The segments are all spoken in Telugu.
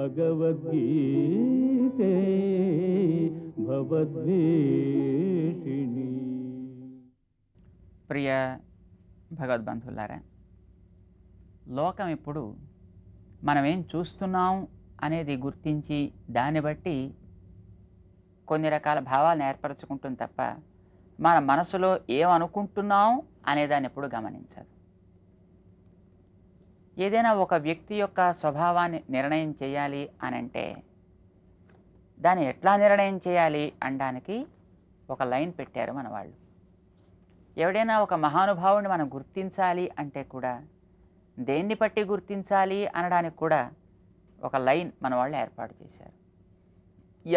భగవద్గీతే భగవద్వేషిణి ప్రియ భగవద్బంధువులారా లోకం ఇప్పుడు మనమేం చూస్తున్నాం అనేది గుర్తించి దాన్ని బట్టి కొన్ని రకాల భావాలను ఏర్పరచుకుంటుంది తప్ప మన మనసులో ఏమనుకుంటున్నాం అనేదాన్ని ఎప్పుడు గమనించదు ఏదైనా ఒక వ్యక్తి యొక్క స్వభావాన్ని నిర్ణయం చేయాలి అని అంటే దాన్ని ఎట్లా నిర్ణయం చేయాలి అనడానికి ఒక లైన్ పెట్టారు మన వాళ్ళు ఎవడైనా ఒక మహానుభావుని మనం గుర్తించాలి అంటే కూడా దేన్ని బట్టి గుర్తించాలి అనడానికి కూడా ఒక లైన్ మన వాళ్ళు ఏర్పాటు చేశారు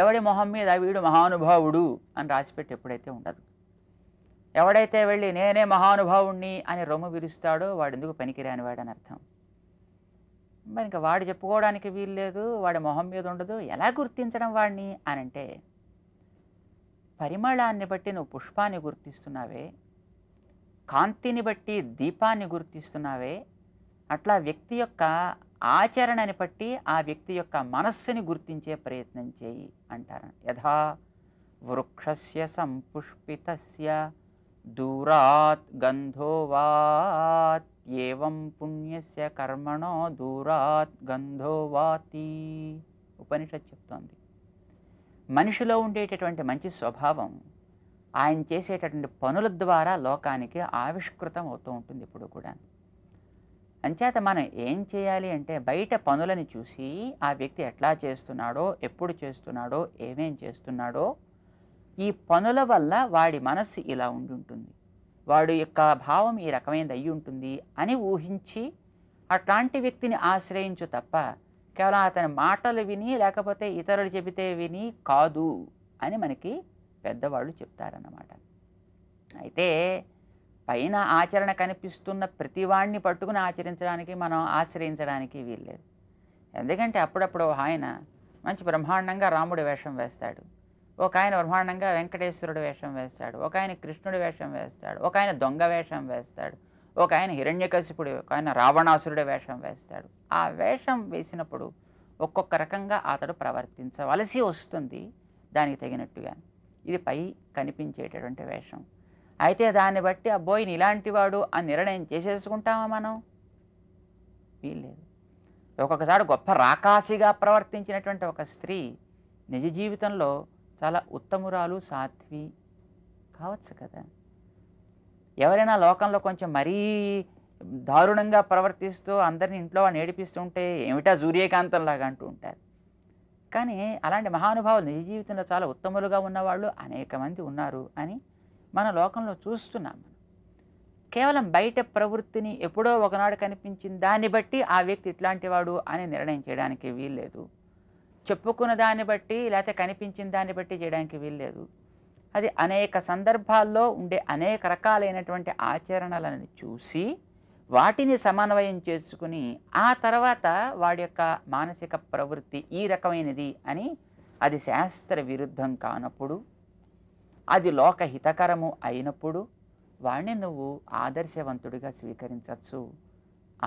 ఎవడి మొహం మీద వీడు మహానుభావుడు అని రాసిపెట్టి ఎప్పుడైతే ఉండదు ఎవడైతే వెళ్ళి నేనే మహానుభావుణ్ణి అని రొమ్ము విరుస్తాడో వాడు ఎందుకు పనికిరాని వాడని అర్థం మరి ఇంకా వాడు చెప్పుకోవడానికి వీలు లేదు వాడి మొహం మీద ఉండదు ఎలా గుర్తించడం వాడిని అని అంటే పరిమళాన్ని బట్టి నువ్వు పుష్పాన్ని గుర్తిస్తున్నావే కాంతిని బట్టి దీపాన్ని గుర్తిస్తున్నావే అట్లా వ్యక్తి యొక్క ఆచరణని బట్టి ఆ వ్యక్తి యొక్క మనస్సుని గుర్తించే ప్రయత్నం చేయి అంటారు యథా వృక్షస్య సంపుష్పితస్య గంధోవాత్ ఏవం పుణ్యస్య కర్మణో దూరాత్ గంధోవాతి ఉపనిషత్ చెప్తోంది మనిషిలో ఉండేటటువంటి మంచి స్వభావం ఆయన చేసేటటువంటి పనుల ద్వారా లోకానికి ఆవిష్కృతం అవుతూ ఉంటుంది ఇప్పుడు కూడా అంచేత మనం ఏం చేయాలి అంటే బయట పనులని చూసి ఆ వ్యక్తి ఎట్లా చేస్తున్నాడో ఎప్పుడు చేస్తున్నాడో ఏమేం చేస్తున్నాడో ఈ పనుల వల్ల వాడి మనస్సు ఇలా ఉండుంటుంది వాడు యొక్క భావం ఈ రకమైనది అయి ఉంటుంది అని ఊహించి అట్లాంటి వ్యక్తిని ఆశ్రయించు తప్ప కేవలం అతని మాటలు విని లేకపోతే ఇతరులు చెబితే విని కాదు అని మనకి పెద్దవాళ్ళు చెప్తారన్నమాట అయితే పైన ఆచరణ కనిపిస్తున్న ప్రతివాడిని పట్టుకుని ఆచరించడానికి మనం ఆశ్రయించడానికి వీల్లేదు ఎందుకంటే అప్పుడప్పుడు ఆయన మంచి బ్రహ్మాండంగా రాముడి వేషం వేస్తాడు ఒక ఆయన బ్రహ్మాండంగా వెంకటేశ్వరుడు వేషం వేస్తాడు ఒక ఆయన కృష్ణుడి వేషం వేస్తాడు ఒక ఆయన దొంగ వేషం వేస్తాడు ఒక ఆయన హిరణ్యకశిపుడు ఒక ఆయన రావణాసురుడు వేషం వేస్తాడు ఆ వేషం వేసినప్పుడు ఒక్కొక్క రకంగా అతడు ప్రవర్తించవలసి వస్తుంది దానికి తగినట్టుగా ఇది పై కనిపించేటటువంటి వేషం అయితే దాన్ని బట్టి అబ్బోయిని ఇలాంటివాడు అని నిర్ణయం చేసేసుకుంటామా మనం వీల్లేదు ఒక్కొక్కసారి గొప్ప రాకాసిగా ప్రవర్తించినటువంటి ఒక స్త్రీ నిజ జీవితంలో చాలా ఉత్తమురాలు సాత్వి కావచ్చు కదా ఎవరైనా లోకంలో కొంచెం మరీ దారుణంగా ప్రవర్తిస్తూ అందరిని ఇంట్లో నేడిపిస్తుంటే ఏమిటా ఏమిటా లాగా అంటూ ఉంటారు కానీ అలాంటి మహానుభావులు నిజ జీవితంలో చాలా ఉత్తములుగా ఉన్నవాళ్ళు అనేక మంది ఉన్నారు అని మన లోకంలో చూస్తున్నాం కేవలం బయట ప్రవృత్తిని ఎప్పుడో ఒకనాడు కనిపించింది దాన్ని బట్టి ఆ వ్యక్తి ఇట్లాంటివాడు అని నిర్ణయం చేయడానికి వీల్లేదు చెప్పుకున్న దాన్ని బట్టి లేకపోతే కనిపించిన దాన్ని బట్టి చేయడానికి వీల్లేదు అది అనేక సందర్భాల్లో ఉండే అనేక రకాలైనటువంటి ఆచరణలను చూసి వాటిని సమన్వయం చేసుకుని ఆ తర్వాత వాడి యొక్క మానసిక ప్రవృత్తి ఈ రకమైనది అని అది శాస్త్ర విరుద్ధం కానప్పుడు అది లోకహితకరము అయినప్పుడు వాడిని నువ్వు ఆదర్శవంతుడిగా స్వీకరించవచ్చు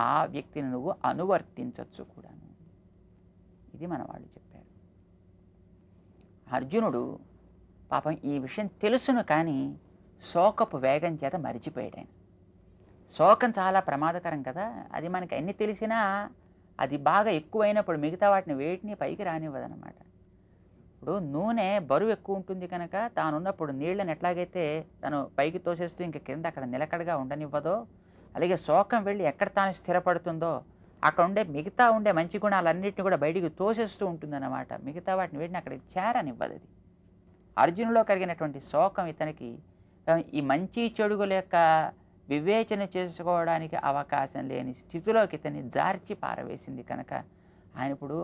ఆ వ్యక్తిని నువ్వు అనువర్తించవచ్చు కూడాను ఇది మన వాళ్ళు అర్జునుడు పాపం ఈ విషయం తెలుసును కానీ శోకపు వేగం చేత మరిచిపోయాడు ఆయన శోకం చాలా ప్రమాదకరం కదా అది మనకి అన్ని తెలిసినా అది బాగా ఎక్కువైనప్పుడు మిగతా వాటిని వేటిని పైకి రానివ్వదనమాట ఇప్పుడు నూనె బరువు ఎక్కువ ఉంటుంది కనుక తానున్నప్పుడు నీళ్ళని ఎట్లాగైతే తను పైకి తోసేస్తూ ఇంక కింద అక్కడ నిలకడగా ఉండనివ్వదో అలాగే శోకం వెళ్ళి ఎక్కడ తాను స్థిరపడుతుందో అక్కడ ఉండే మిగతా ఉండే మంచి గుణాలన్నింటినీ కూడా బయటికి తోసేస్తూ ఉంటుందన్నమాట మిగతా వాటిని వీటిని అక్కడికి చేరనివ్వదు అది అర్జునులో కలిగినటువంటి శోకం ఇతనికి ఈ మంచి చెడుగుల యొక్క వివేచన చేసుకోవడానికి అవకాశం లేని స్థితిలోకి ఇతన్ని జార్చి పారవేసింది కనుక ఆయన ఇప్పుడు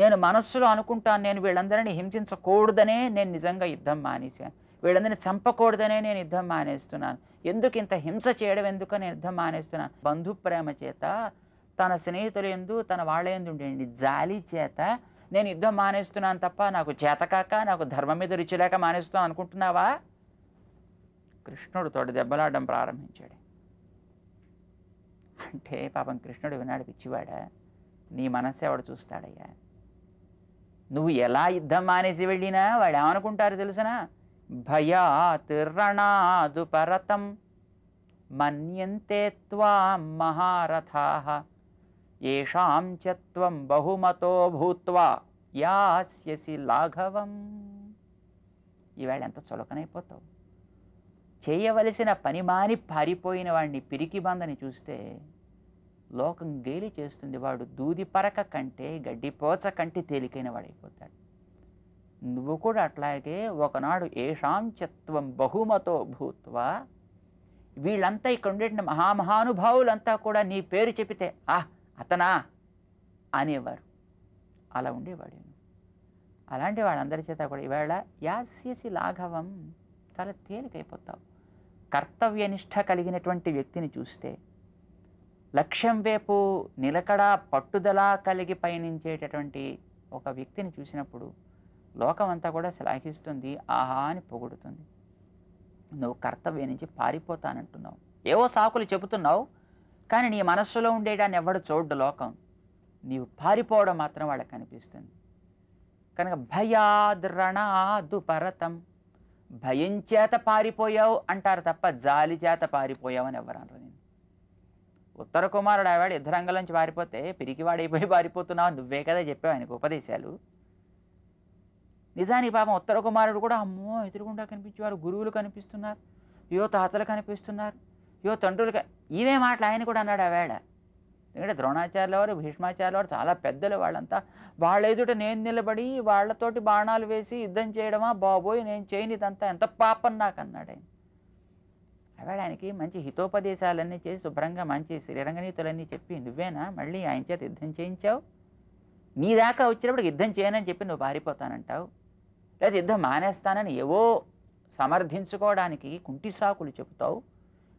నేను మనస్సులో అనుకుంటాను నేను వీళ్ళందరినీ హింసించకూడదనే నేను నిజంగా యుద్ధం మానేశాను వీళ్ళందరినీ చంపకూడదనే నేను యుద్ధం మానేస్తున్నాను ఎందుకు ఇంత హింస చేయడం ఎందుకు నేను యుద్ధం మానేస్తున్నాను బంధు ప్రేమ చేత తన స్నేహితులు ఎందు తన వాళ్ళ ఎందు ఉండేయండి జాలి చేత నేను యుద్ధం మానేస్తున్నాను తప్ప నాకు చేతకాక నాకు ధర్మం మీద రుచి లేక మానేస్తున్నాను అనుకుంటున్నావా కృష్ణుడు తోడు దెబ్బలాడడం ప్రారంభించాడు అంటే పాపం కృష్ణుడు వినాడు పిచ్చివాడా నీ మనస్సు ఎవడు చూస్తాడయ్యా నువ్వు ఎలా యుద్ధం మానేసి వెళ్ళినా వాడు ఏమనుకుంటారు తెలుసునా భయాత్ రణాదు పరతం మన్యంతే త్వా మహారథా ఏషాం చత్వం బహుమతో భూత్వా యాస్యసి లాఘవం ఈవేళ ఎంత చులకనైపోతావు చేయవలసిన పని మాని పారిపోయిన వాడిని పిరికి బందని చూస్తే లోకం గేలి చేస్తుంది వాడు దూది పరక కంటే గడ్డిపోచ కంటే తేలికైన వాడైపోతాడు నువ్వు కూడా అట్లాగే ఒకనాడు ఏషాంచత్వం బహుమతో భూత్వా వీళ్ళంతా ఇక్కడ ఉండేటువంటి మహామహానుభావులంతా కూడా నీ పేరు చెబితే ఆహ్ అతనా అనేవారు అలా ఉండేవాడు అలాంటి వాళ్ళందరి చేత కూడా ఈవేళ యాస్యసి లాఘవం చాలా తేలికైపోతావు కర్తవ్యనిష్ట కలిగినటువంటి వ్యక్తిని చూస్తే లక్ష్యం వైపు నిలకడ పట్టుదల కలిగి పయనించేటటువంటి ఒక వ్యక్తిని చూసినప్పుడు లోకం అంతా కూడా శ్లాఘిస్తుంది ఆహా అని పొగుడుతుంది నువ్వు కర్తవ్యం నుంచి పారిపోతానంటున్నావు ఏవో సాకులు చెబుతున్నావు కానీ నీ మనస్సులో ఉండేదాన్ని ఎవడు చూడ్డు లోకం నీవు పారిపోవడం మాత్రం వాళ్ళకి కనిపిస్తుంది కనుక భయాద్రణాదు పరతం భయం చేత పారిపోయావు అంటారు తప్ప జాలి చేత పారిపోయావు అని ఎవరు అనరు నేను ఉత్తర కుమారుడు ఆవిడ యుద్ధరంగం నుంచి పారిపోతే పిరికివాడైపోయి పారిపోతున్నావు నువ్వే కదా చెప్పావు ఆయనకు ఉపదేశాలు నిజానికి పాపం ఉత్తర కుమారుడు కూడా అమ్మో ఎదురుగుండా కనిపించేవారు గురువులు కనిపిస్తున్నారు యువతాతలు తాతలు కనిపిస్తున్నారు ఇవో తండ్రులు ఇవే మాటలు ఆయన కూడా అన్నాడు ఆవేడ ఎందుకంటే ద్రోణాచార్యుల వారు భీష్మాచార్యుల వారు చాలా పెద్దలు వాళ్ళంతా వాళ్ళ ఎదుట నేను నిలబడి వాళ్ళతోటి బాణాలు వేసి యుద్ధం చేయడమా బాబోయ్ నేను చేయని ఇదంతా ఎంత పాపం నాకు అన్నాడు ఆయన ఆవిడ ఆయనకి మంచి హితోపదేశాలన్నీ చేసి శుభ్రంగా మంచి శ్రీరంగనీతులన్నీ చెప్పి నువ్వేనా మళ్ళీ ఆయన చేత యుద్ధం చేయించావు నీ దాకా వచ్చినప్పుడు యుద్ధం చేయనని చెప్పి నువ్వు పారిపోతానంటావు లేదా యుద్ధం మానేస్తానని ఏవో సమర్థించుకోవడానికి కుంటి సాకులు చెబుతావు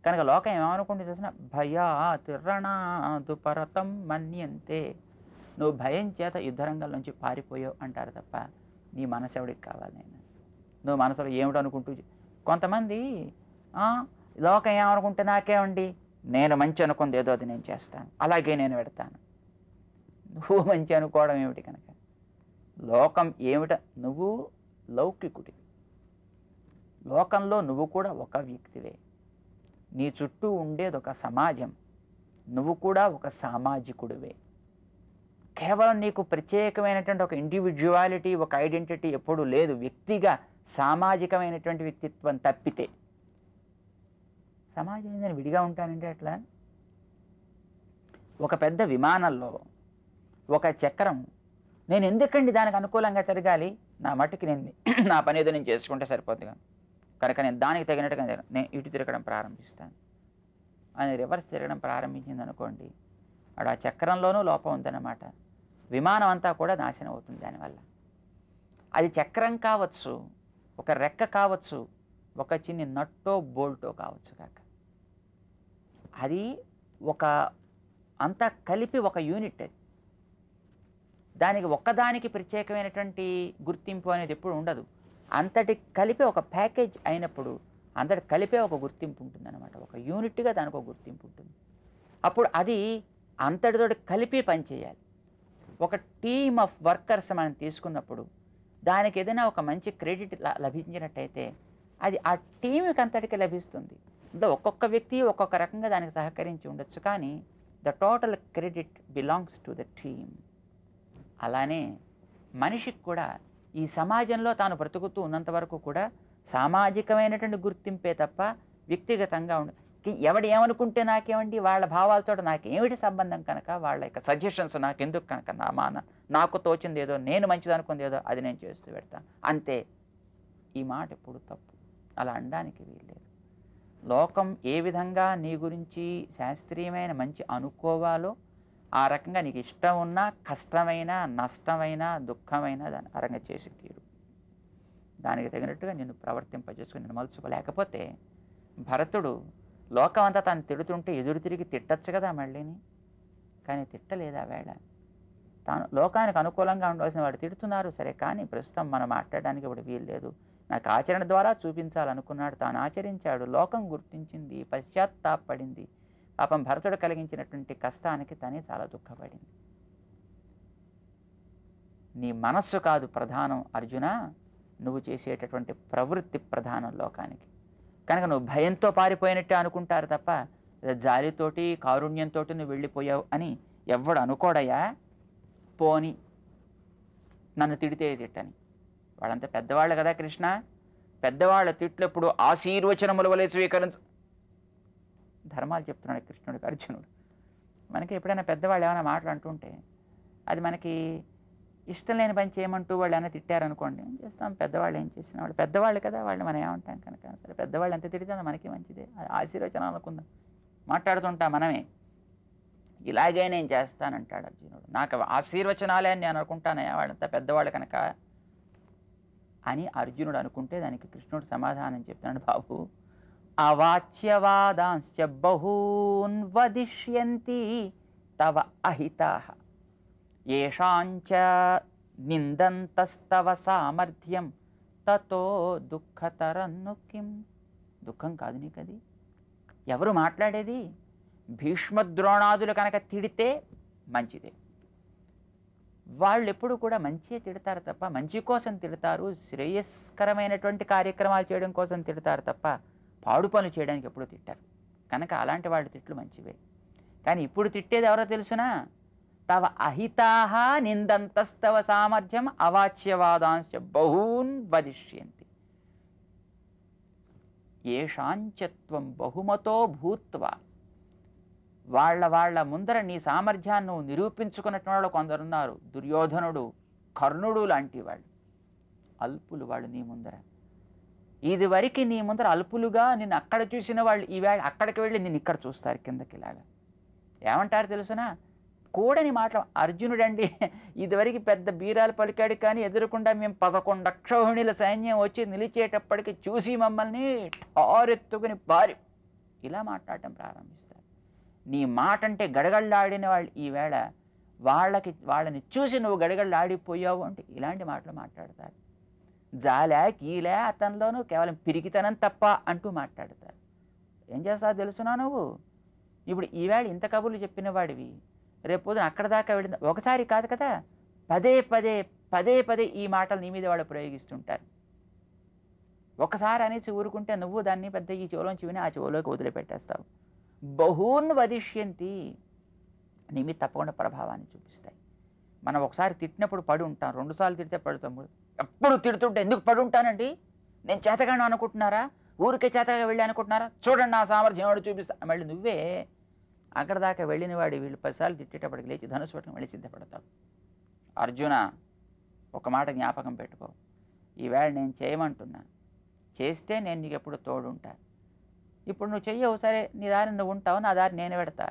కనుక లోకం ఏమనుకుంటూ చూసిన భయా తిరణాదు పరతం మన్యంతే నువ్వు భయం చేత యుద్ధరంగం నుంచి పారిపోయావు అంటారు తప్ప నీ మనసు ఎవడికి కావాలి నేను నువ్వు మనసులో ఏమిటనుకుంటూ కొంతమంది లోకం ఏమనుకుంటే నాకేమండి నేను మంచి అనుకుంది ఏదో అది నేను చేస్తాను అలాగే నేను పెడతాను నువ్వు మంచి అనుకోవడం ఏమిటి కనుక లోకం ఏమిట నువ్వు లౌకికుడివి లోకంలో నువ్వు కూడా ఒక వ్యక్తివే నీ చుట్టూ ఉండేది ఒక సమాజం నువ్వు కూడా ఒక సామాజికుడివే కేవలం నీకు ప్రత్యేకమైనటువంటి ఒక ఇండివిజువాలిటీ ఒక ఐడెంటిటీ ఎప్పుడూ లేదు వ్యక్తిగా సామాజికమైనటువంటి వ్యక్తిత్వం తప్పితే సమాజం నేను విడిగా ఉంటానంటే అట్లా ఒక పెద్ద విమానంలో ఒక చక్రం నేను ఎందుకండి దానికి అనుకూలంగా తిరగాలి నా మట్టుకి నేను నా పని ఏదో నేను చేసుకుంటే సరిపోతుంది కానీ కనుక నేను దానికి తగినట్టుగా నేను ఇటు తిరగడం ప్రారంభిస్తాను అని రివర్స్ తిరగడం ప్రారంభించింది అనుకోండి అక్కడ ఆ చక్రంలోనూ లోపం ఉందన్నమాట విమానం అంతా కూడా నాశనం అవుతుంది దానివల్ల అది చక్రం కావచ్చు ఒక రెక్క కావచ్చు ఒక చిన్ని నట్టో బోల్టో కావచ్చు కాక అది ఒక అంతా కలిపి ఒక యూనిట్ అది దానికి ఒక్కదానికి ప్రత్యేకమైనటువంటి గుర్తింపు అనేది ఎప్పుడు ఉండదు అంతటి కలిపే ఒక ప్యాకేజ్ అయినప్పుడు అంతటి కలిపే ఒక గుర్తింపు ఉంటుంది అనమాట ఒక యూనిట్గా దానికి ఒక గుర్తింపు ఉంటుంది అప్పుడు అది అంతటితోటి కలిపి పనిచేయాలి ఒక టీమ్ ఆఫ్ వర్కర్స్ మనం తీసుకున్నప్పుడు దానికి ఏదైనా ఒక మంచి క్రెడిట్ లభించినట్టయితే అది ఆ టీంకి అంతటికి లభిస్తుంది అంటే ఒక్కొక్క వ్యక్తి ఒక్కొక్క రకంగా దానికి సహకరించి ఉండొచ్చు కానీ the total credit belongs to the team అలానే మనిషికి కూడా ఈ సమాజంలో తాను బ్రతుకుతూ ఉన్నంత వరకు కూడా సామాజికమైనటువంటి గుర్తింపే తప్ప వ్యక్తిగతంగా ఉండ ఎవడు ఏమనుకుంటే నాకేమండి వాళ్ళ భావాలతో ఏమిటి సంబంధం కనుక వాళ్ళ యొక్క సజెషన్స్ నాకు ఎందుకు కనుక నా మాన నాకు తోచింది ఏదో నేను మంచిదనుకుంది ఏదో అది నేను చేస్తూ పెడతాను అంతే ఈ మాట ఎప్పుడు తప్పు అలా అనడానికి వీల్లేదు లోకం ఏ విధంగా నీ గురించి శాస్త్రీయమైన మంచి అనుకోవాలో ఆ రకంగా నీకు ఇష్టం ఉన్నా కష్టమైన నష్టమైన దుఃఖమైన దాన్ని ఆ రకంగా చేసి తీరు దానికి తగినట్టుగా నేను ప్రవర్తింపజేసుకుని నేను మలుచుకోలేకపోతే భరతుడు లోకమంతా తను తిడుతుంటే ఎదురు తిరిగి తిట్టచ్చు కదా మళ్ళీని కానీ తిట్టలేదు ఆ వేళ తాను లోకానికి అనుకూలంగా ఉండవలసిన వాడు తిడుతున్నారు సరే కానీ ప్రస్తుతం మనం మాట్లాడడానికి ఇప్పుడు వీలు లేదు నాకు ఆచరణ ద్వారా చూపించాలనుకున్నాడు తాను ఆచరించాడు లోకం గుర్తించింది పశ్చాత్తాపడింది పాపం భరతుడు కలిగించినటువంటి కష్టానికి తనే చాలా దుఃఖపడింది నీ మనస్సు కాదు ప్రధానం అర్జున నువ్వు చేసేటటువంటి ప్రవృత్తి ప్రధానం లోకానికి కనుక నువ్వు భయంతో పారిపోయినట్టే అనుకుంటారు తప్ప జాలితోటి కారుణ్యంతో నువ్వు వెళ్ళిపోయావు అని ఎవడు అనుకోడయా పోని నన్ను తిడితే తిట్టని వాళ్ళంతా పెద్దవాళ్ళు కదా కృష్ణ పెద్దవాళ్ళ తిట్లప్పుడు ఆశీర్వచనములు వలె స్వీకరించ ధర్మాలు చెప్తున్నాడు కృష్ణుడికి అర్జునుడు మనకి ఎప్పుడైనా పెద్దవాళ్ళు ఏమైనా మాటలు అంటుంటే అది మనకి ఇష్టం లేని పని చేయమంటూ వాళ్ళు ఏమైనా తిట్టారనుకోండి ఏం చేస్తాం పెద్దవాళ్ళు ఏం చేసిన వాళ్ళు పెద్దవాళ్ళు కదా వాళ్ళు మనం ఏమంటాం కనుక సరే పెద్దవాళ్ళు ఎంత తిడితే మనకి మంచిదే అది ఆశీర్వచనం అనుకుందాం మాట్లాడుతుంటాం మనమే ఇలాగే నేను చేస్తానంటాడు అర్జునుడు నాకు ఆశీర్వచనాలే అని నేను అనుకుంటానయ్యా వాళ్ళంతా పెద్దవాళ్ళు కనుక అని అర్జునుడు అనుకుంటే దానికి కృష్ణుడు సమాధానం చెప్తున్నాడు బాబు అవాచ్యవాదాంశ్చ బహూన్ వదిష్యంతి తవ అహితా ఏషాంచ నిందంతస్తవ సామర్థ్యం తతో దుఃఖతరన్ను కిం దుఃఖం కాదు నీకది ఎవరు మాట్లాడేది భీష్మద్రోణాదులు కనుక తిడితే మంచిదే వాళ్ళు ఎప్పుడు కూడా మంచియే తిడతారు తప్ప మంచి కోసం తిడతారు శ్రేయస్కరమైనటువంటి కార్యక్రమాలు చేయడం కోసం తిడతారు తప్ప పాడు పనులు చేయడానికి ఎప్పుడు తిట్టారు కనుక అలాంటి వాళ్ళు తిట్లు మంచివే కానీ ఇప్పుడు తిట్టేది ఎవరో తెలుసునా తవ అహితాహ నిందంతస్తవ సామర్థ్యం అవాచ్యవాదాంశ బహూన్ వదిష్యంతి ఏషాంచత్వం బహుమతో భూత్వ వాళ్ళ వాళ్ళ ముందర నీ సామర్థ్యాన్ని నువ్వు నిరూపించుకున్నట్టు వాళ్ళు కొందరున్నారు దుర్యోధనుడు కర్ణుడు లాంటి వాళ్ళు అల్పులు వాళ్ళు నీ ముందర ఇది వరకు నీ ముందర అల్పులుగా నిన్ను అక్కడ చూసిన వాళ్ళు ఈవేళ అక్కడికి వెళ్ళి నిన్ను ఇక్కడ చూస్తారు కిందకి ఇలాగా ఏమంటారు తెలుసునా కూడని మాటలు అర్జునుడండి ఇదివరకు పెద్ద బీరాలు పలికాడు కానీ ఎదురకుండా మేము పదకొండు అక్షోహిణుల సైన్యం వచ్చి నిలిచేటప్పటికి చూసి మమ్మల్ని టారెత్తుకుని పారి ఇలా మాట్లాడటం ప్రారంభిస్తారు నీ మాట అంటే గడగళ్ళాడిన వాళ్ళు ఈవేళ వాళ్ళకి వాళ్ళని చూసి నువ్వు ఆడిపోయావు అంటే ఇలాంటి మాటలు మాట్లాడతారు జాలే కీలే అతనిలోనూ కేవలం పిరిగితనం తప్ప అంటూ మాట్లాడతారు ఏం చేస్తావు తెలుసునా నువ్వు ఇప్పుడు ఈవేళ ఇంత కబుర్లు చెప్పిన వాడివి రేపొద్దున అక్కడ దాకా వెళ్ళింది ఒకసారి కాదు కదా పదే పదే పదే పదే ఈ మాటలు నీ మీద వాడు ప్రయోగిస్తుంటారు ఒకసారి అనేసి ఊరుకుంటే నువ్వు దాన్ని పెద్ద ఈ చెవులోంచి విని ఆ చెవులోకి వదిలిపెట్టేస్తావు బహూన్ వదిష్యంతి నీ మీద తప్పకుండా ప్రభావాన్ని చూపిస్తాయి మనం ఒకసారి తిట్టినప్పుడు పడి ఉంటాం రెండుసార్లు తిడితే పడుతాం ఎప్పుడు తిడుతుంటే ఎందుకు పడి ఉంటానండి నేను చేతగాను అనుకుంటున్నారా ఊరికే చేతగా వెళ్ళి అనుకుంటున్నారా చూడండి నా సామర్థ్యం వాడు చూపిస్తా మళ్ళీ నువ్వే అక్కడ దాకా వెళ్ళిన వాడి వీళ్ళు పదిసార్లు తిట్టేటప్పటికి లేచి ధనుసు పట్టుకుని వెళ్ళి సిద్ధపడతావు అర్జున ఒక మాట జ్ఞాపకం పెట్టుకో ఈవేళ నేను చేయమంటున్నా చేస్తే నేను నీకు ఎప్పుడు తోడుంటా ఇప్పుడు నువ్వు చెయ్యవు సరే నీ దారి నువ్వు ఉంటావు నా దారి నేను పెడతా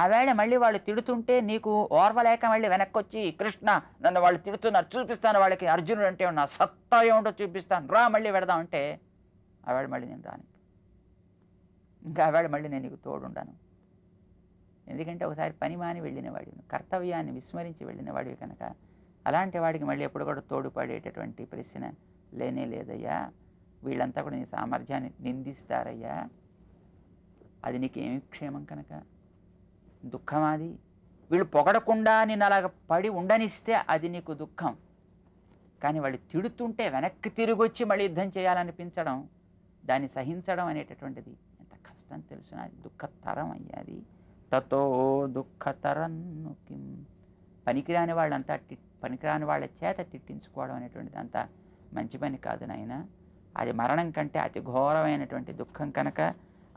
ఆవేళ మళ్ళీ వాళ్ళు తిడుతుంటే నీకు ఓర్వలేక మళ్ళీ వెనక్కొచ్చి కృష్ణ నన్ను వాళ్ళు తిడుతున్నారు చూపిస్తాను వాళ్ళకి అర్జునుడు అంటే నా సత్తా ఏమిటో చూపిస్తాను రా మళ్ళీ పెడదాం అంటే ఆవేళ మళ్ళీ నేను రాను ఇంకా ఆవేళ మళ్ళీ నేను నీకు తోడుండాను ఎందుకంటే ఒకసారి పని మాని వెళ్ళిన వాడిని కర్తవ్యాన్ని విస్మరించి వెళ్ళిన వాడివి కనుక అలాంటి వాడికి మళ్ళీ ఎప్పుడు కూడా తోడుపడేటటువంటి ప్రశ్న లేనే లేదయ్యా వీళ్ళంతా కూడా నీ సామర్థ్యాన్ని నిందిస్తారయ్యా అది నీకేమి క్షేమం కనుక దుఃఖం అది వీళ్ళు పొగడకుండా నేను అలాగ పడి ఉండనిస్తే అది నీకు దుఃఖం కానీ వాళ్ళు తిడుతుంటే వెనక్కి తిరిగి వచ్చి మళ్ళీ యుద్ధం చేయాలనిపించడం దాన్ని సహించడం అనేటటువంటిది ఎంత కష్టం అది దుఃఖతరం అయ్యాది తతో దుఃఖతరం పనికిరాని వాళ్ళంతా పనికిరాని వాళ్ళ చేత తిట్టించుకోవడం అనేటువంటిది అంత మంచి పని కాదు నాయన అది మరణం కంటే అతి ఘోరమైనటువంటి దుఃఖం కనుక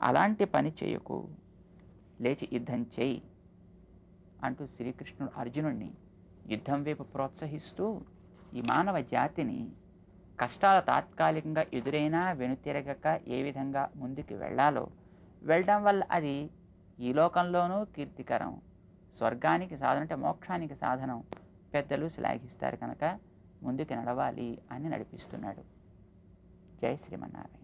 అలాంటి పని చేయకు లేచి యుద్ధం చేయి అంటూ శ్రీకృష్ణుడు అర్జునుడిని యుద్ధం వైపు ప్రోత్సహిస్తూ ఈ మానవ జాతిని కష్టాలు తాత్కాలికంగా ఎదురైనా వెనుతిరగక ఏ విధంగా ముందుకు వెళ్ళాలో వెళ్ళడం వల్ల అది ఈ లోకంలోనూ కీర్తికరం స్వర్గానికి సాధన అంటే మోక్షానికి సాధనం పెద్దలు శ్లాఘిస్తారు కనుక ముందుకు నడవాలి అని నడిపిస్తున్నాడు జై శ్రీమన్నారాయణ